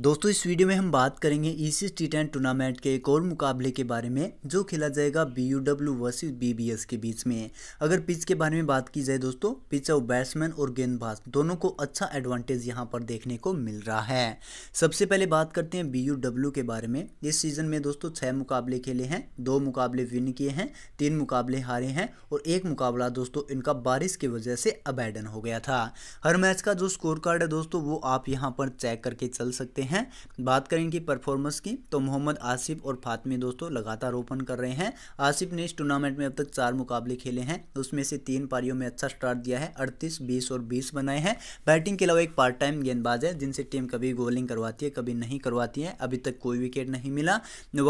दोस्तों इस वीडियो में हम बात करेंगे ई टी टेन टूर्नामेंट के एक और मुकाबले के बारे में जो खेला जाएगा B U W versus B B S के बीच में अगर पिच के बारे में बात की जाए दोस्तों पिच और बैट्समैन और गेंदबाज दोनों को अच्छा एडवांटेज यहां पर देखने को मिल रहा है सबसे पहले बात करते हैं बी यू डब्ल्यू के बारे में इस सीजन में दोस्तों छः मुकाबले खेले हैं दो मुकाबले विन किए हैं तीन मुकाबले हारे हैं और एक मुकाबला दोस्तों इनका बारिश की वजह से अबैडन हो गया था हर मैच का जो स्कोर कार्ड है दोस्तों वो आप यहाँ पर चेक करके चल सकते सकते हैं बात करें इनकी परफॉर्मेंस की तो मोहम्मद आसिफ और फातमी दोस्तों लगातार ओपन कर रहे हैं आसिफ ने इस टूर्नामेंट में अब तक चार मुकाबले खेले हैं उसमें से तीन पारियों में अच्छा स्टार्ट दिया है अड़तीस बीस और बीस बनाए हैं बैटिंग के अलावा एक पार्ट टाइम गेंदबाज है जिनसे टीम कभी बॉलिंग करवाती है कभी नहीं करवाती है अभी तक कोई विकेट नहीं मिला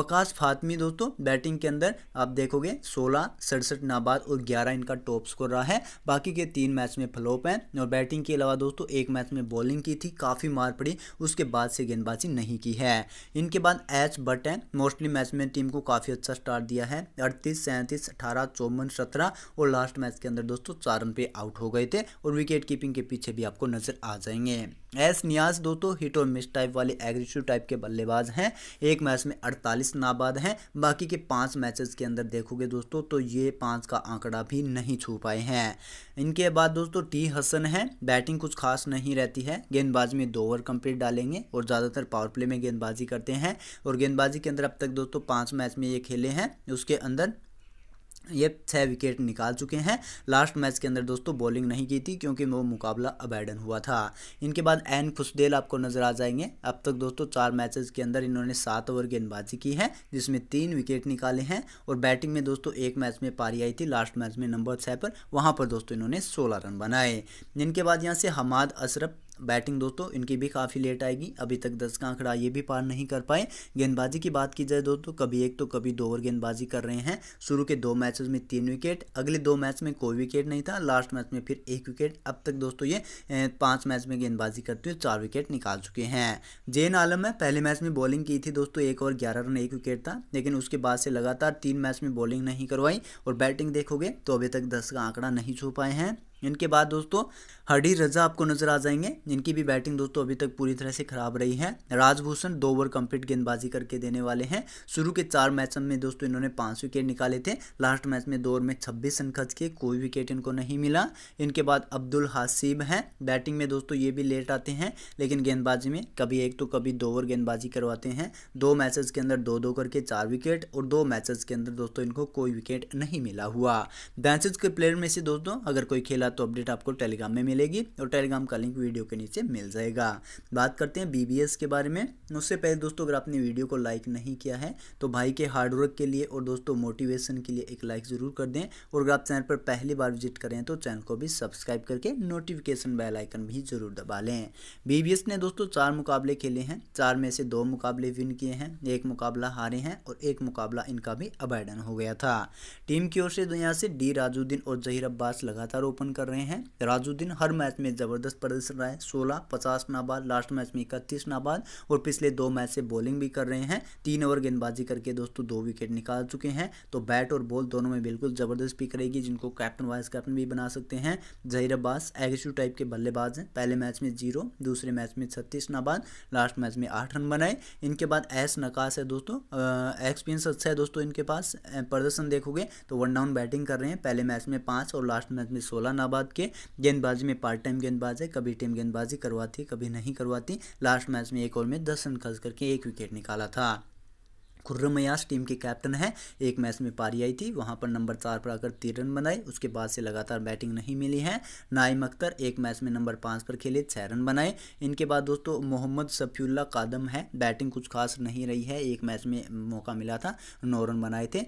वकाश फातमी दोस्तों बैटिंग के अंदर आप देखोगे सोलह सड़सठ नाबाद और ग्यारह इनका टॉप स्कोर रहा है बाकी के तीन मैच में फ्लॉप हैं और बैटिंग के अलावा दोस्तों एक मैच में बॉलिंग की थी काफ़ी मार पड़ी उसके बाद से गेंदबाजी नहीं की है इनके बाद एच बट मोस्टली मैच में टीम को काफ़ी अच्छा स्टार्ट दिया है अड़तीस सैंतीस अठारह चौवन सत्रह और लास्ट मैच के अंदर दोस्तों चार रन पे आउट हो गए थे और विकेट कीपिंग के पीछे भी आपको नज़र आ जाएंगे एस नियाज दोस्तों हिट और मिस टाइप वाले एग्रेसिव टाइप के बल्लेबाज हैं एक मैच में 48 नाबाद हैं बाकी के पांच मैचेस के अंदर देखोगे दोस्तों तो ये पांच का आंकड़ा भी नहीं छू पाए हैं इनके बाद दोस्तों टी हसन है बैटिंग कुछ खास नहीं रहती है गेंदबाजी में दो ओवर कंप्लीट डालेंगे और ज़्यादातर पावर प्ले में गेंदबाजी करते हैं और गेंदबाजी के अंदर अब तक दोस्तों पाँच मैच में ये खेले हैं उसके अंदर ये छः विकेट निकाल चुके हैं लास्ट मैच के अंदर दोस्तों बॉलिंग नहीं की थी क्योंकि वो मुकाबला अबैडन हुआ था इनके बाद एन खुशदेल आपको नजर आ जाएंगे अब तक दोस्तों चार मैचेस के अंदर इन्होंने सात ओवर गेंदबाजी की है जिसमें तीन विकेट निकाले हैं और बैटिंग में दोस्तों एक मैच में पारी आई थी लास्ट मैच में नंबर छः पर वहाँ पर दोस्तों इन्होंने सोलह रन बनाए इनके बाद यहाँ से हमाद अशरफ बैटिंग दोस्तों इनकी भी काफ़ी लेट आएगी अभी तक दस का आंकड़ा ये भी पार नहीं कर पाए गेंदबाजी की बात की जाए दोस्तों कभी एक तो कभी दो ओवर गेंदबाजी कर रहे हैं शुरू के दो मैचेस में तीन विकेट अगले दो मैच में कोई विकेट नहीं था लास्ट मैच में फिर एक विकेट अब तक दोस्तों ये पाँच मैच में गेंदबाजी करते हुए चार विकेट निकाल चुके हैं जैन आलम है पहले मैच में बॉलिंग की थी दोस्तों एक ओवर ग्यारह रन एक विकेट था लेकिन उसके बाद से लगातार तीन मैच में बॉलिंग नहीं करवाई और बैटिंग देखोगे तो अभी तक दस का आंकड़ा नहीं छू पाए हैं इनके बाद दोस्तों हडी रजा आपको नजर आ जाएंगे जिनकी भी बैटिंग दोस्तों अभी तक पूरी तरह से खराब रही है राजभूषण दो ओवर कंप्लीट गेंदबाजी करके देने वाले हैं शुरू के चार मैचों में दोस्तों इन्होंने पांच विकेट निकाले थे लास्ट मैच में दो ओवर में छब्बीस रन खर्च के कोई विकेट इनको नहीं मिला इनके बाद अब्दुल हासिब हैं बैटिंग में दोस्तों ये भी लेट आते हैं लेकिन गेंदबाजी में कभी एक तो कभी दो ओवर गेंदबाजी करवाते हैं दो मैचेस के अंदर दो दो करके चार विकेट और दो मैचेस के अंदर दोस्तों इनको कोई विकेट नहीं मिला हुआ बैचेज के प्लेयर में से दोस्तों अगर कोई खेला तो अपडेट आपको टेलीग्राम में मिलेगी और टेलीग्राम का लिंक वीडियो के नीचे मिल जाएगा बात करते हैं बीबीएस के बारे में उससे पहले दोस्तों अगर आपने वीडियो को लाइक नहीं किया है तो भाई के हार्डवर्क के लिए और दोस्तों मोटिवेशन के लिए एक लाइक ज़रूर कर दें और अगर आप चैनल पर पहली बार विजिट करें तो चैनल को भी सब्सक्राइब करके नोटिफिकेशन बेल आइकन भी जरूर दबा लें बी ने दोस्तों चार मुकाबले खेले हैं चार में से दो मुकाबले विन किए हैं एक मुकाबला हारे हैं और एक मुकाबला इनका भी अबैडन हो गया था टीम की ओर से यहाँ से डी राजुद्दीन और जहीर अब्बास लगातार ओपन कर रहे हैं राजुद्दीन हर मैच में ज़बरदस्त प्रदर्शन रहा है सोलह पचास नाबाद लास्ट मैच में इकतीस नाबाद और पिछले दो मैच से बॉलिंग भी कर रहे हैं तीन ओवर गेंदबाजी करके दोस्तों दो विकेट निकाल चुके हैं तो बैट और बॉल दोनों में बिल्कुल ज़बरदस्त पिक रहेगी जिनको कैप्टन वाइस कैप्टन भी बना सकते हैं जहीर अब्बास एग्रेसिव टाइप के बल्लेबाज हैं पहले मैच में जीरो दूसरे मैच में छत्तीस नाबाद लास्ट मैच में आठ रन बनाए इनके बाद एस नकाश है दोस्तों एक्सपीरियंस अच्छा है दोस्तों इनके पास प्रदर्शन देखोगे तो वन डाउन बैटिंग कर रहे हैं पहले मैच में पांच और लास्ट मैच में सोलह नाबाद इस्लामाबाद के गेंदबाजी में पार्ट टाइम गेंदबाज है कभी टीम गेंदबाजी करवाती कभी नहीं करवाती लास्ट मैच में एक ओवर में दस रन खर्च करके एक विकेट निकाला था मयास टीम के कैप्टन हैं एक मैच में पारी आई थी वहाँ पर नंबर चार पर आकर तीन रन बनाए उसके बाद से लगातार बैटिंग नहीं मिली है नाइम अख्तर एक मैच में नंबर पाँच पर खेले छः रन बनाए इनके बाद दोस्तों मोहम्मद सफ़ीुल्ला कादम है बैटिंग कुछ खास नहीं रही है एक मैच में मौका मिला था नौ रन बनाए थे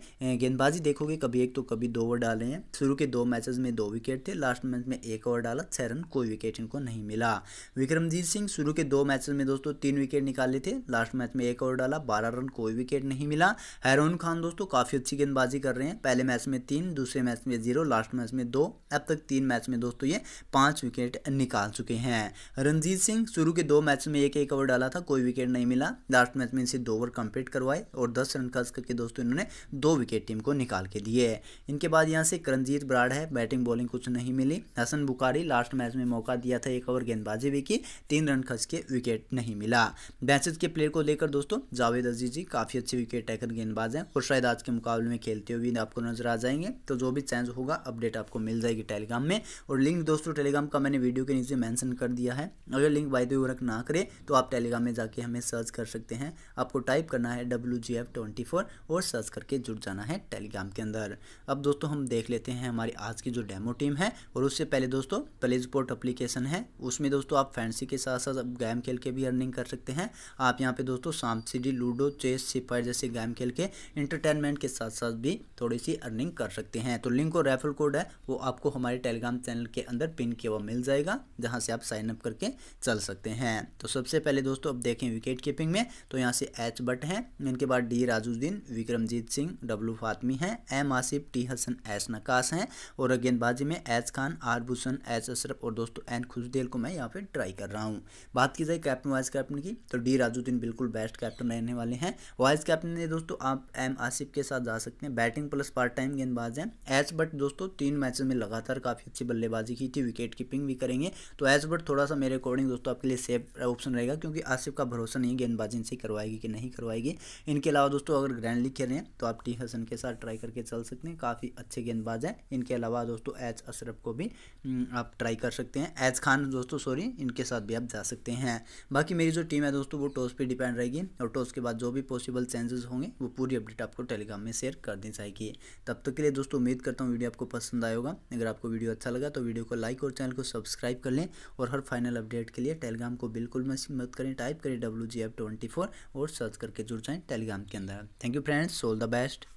गेंदबाजी देखोगे कभी एक तो कभी दो ओवर डाले हैं शुरू के दो मैच में दो विकेट थे लास्ट मैच में एक ओवर डाला छः रन कोई विकेट इनको नहीं मिला विक्रमजीत सिंह शुरू के दो मैच में दोस्तों तीन विकेट निकाले थे लास्ट मैच में एक ओवर डाला बारह रन कोई विकेट विकेट नहीं मिला हैरोन खान दोस्तों काफ़ी अच्छी गेंदबाजी कर रहे हैं पहले मैच में तीन दूसरे मैच में जीरो लास्ट मैच में दो अब तक तीन मैच में दोस्तों ये पाँच विकेट निकाल चुके हैं रणजीत सिंह शुरू के दो मैच में एक एक ओवर डाला था कोई विकेट नहीं मिला लास्ट मैच में इनसे दो ओवर कंप्लीट करवाए और दस रन खर्च करके दोस्तों इन्होंने दो विकेट टीम को निकाल के दिए इनके बाद यहाँ से करणजीत बराड़ है बैटिंग बॉलिंग कुछ नहीं मिली हसन बुखारी लास्ट मैच में मौका दिया था एक ओवर गेंदबाजी भी की तीन रन खर्च के विकेट नहीं मिला बैचेज के प्लेयर को लेकर दोस्तों जावेद अजीजी काफ़ी अच्छी अच्छे विकेट टेकर गेंदबाज हैं और शायद आज के मुकाबले में खेलते हुए भी आपको नजर आ जाएंगे तो जो भी चेंज होगा अपडेट आपको मिल जाएगी टेलीग्राम में और लिंक दोस्तों टेलीग्राम का मैंने वीडियो के नीचे मैंशन कर दिया है अगर लिंक बाई दो वर्क ना करे तो आप टेलीग्राम में जाके हमें सर्च कर सकते हैं आपको टाइप करना है डब्ल्यू और सर्च करके जुड़ जाना है टेलीग्राम के अंदर अब दोस्तों हम देख लेते हैं हमारी आज की जो डेमो टीम है और उससे पहले दोस्तों प्ले स्पोर्ट अप्लीकेशन है उसमें दोस्तों आप फैंसी के साथ साथ गेम खेल के भी अर्निंग कर सकते हैं आप यहाँ पे दोस्तों सांप सीढ़ी लूडो चेस सिपाही मोबाइल जैसे गेम खेल के इंटरटेनमेंट के साथ साथ भी थोड़ी सी अर्निंग कर सकते हैं तो लिंक और रेफर कोड है वो आपको हमारे टेलीग्राम चैनल के अंदर पिन किया हुआ मिल जाएगा जहाँ से आप साइन अप करके चल सकते हैं तो सबसे पहले दोस्तों अब देखें विकेट कीपिंग में तो यहाँ से एच बट हैं इनके बाद डी राजुद्दीन विक्रमजीत सिंह डब्लू फातमी हैं M Asif T Hasan S Naqash हैं और गेंदबाजी में H Khan R Bhushan H Ashraf और दोस्तों एन खुशदेल को मैं यहाँ पर ट्राई कर रहा हूँ बात की जाए कैप्टन वाइस कैप्टन की तो डी राजुद्दीन बिल्कुल बेस्ट कैप्टन रहने वाले हैं वाइस इसके अपने दोस्तों आप एम आसिफ के साथ जा सकते हैं बैटिंग प्लस पार्ट टाइम गेंदबाज हैं एज बट दोस्तों तीन मैचेस में लगातार काफ़ी अच्छी बल्लेबाजी की थी विकेट कीपिंग भी करेंगे तो एज बट थोड़ा सा मेरे अकॉर्डिंग दोस्तों आपके लिए सेफ ऑप्शन रहेगा क्योंकि आसिफ का भरोसा नहीं गेंदबाजी इनसे करवाएगी कि नहीं करवाएगी इनके अलावा दोस्तों अगर ग्रैंड लीग खेल रहे हैं तो आप टी हसन के साथ ट्राई करके चल सकते हैं काफ़ी अच्छे गेंदबाज हैं इनके अलावा दोस्तों एच अशरफ को भी हम्म, आप ट्राई कर सकते हैं एच खान दोस्तों सॉरी इनके साथ भी आप जा सकते हैं बाकी मेरी जो टीम है दोस्तों वो टॉस पर डिपेंड रहेगी और टॉस के बाद जो भी पॉसिबल चांस आंसर्स होंगे वो पूरी अपडेट आपको टेलीग्राम में शेयर कर दी जाएगी तब तक के लिए दोस्तों उम्मीद करता हूँ वीडियो आपको पसंद आएगा अगर आपको वीडियो अच्छा लगा तो वीडियो को लाइक और चैनल को सब्सक्राइब कर लें और हर फाइनल अपडेट के लिए टेलीग्राम को बिल्कुल मत करें टाइप करें डब्ल्यू और सर्च करके जुड़ जाएँ टेलीग्राम के अंदर thank you friends all the best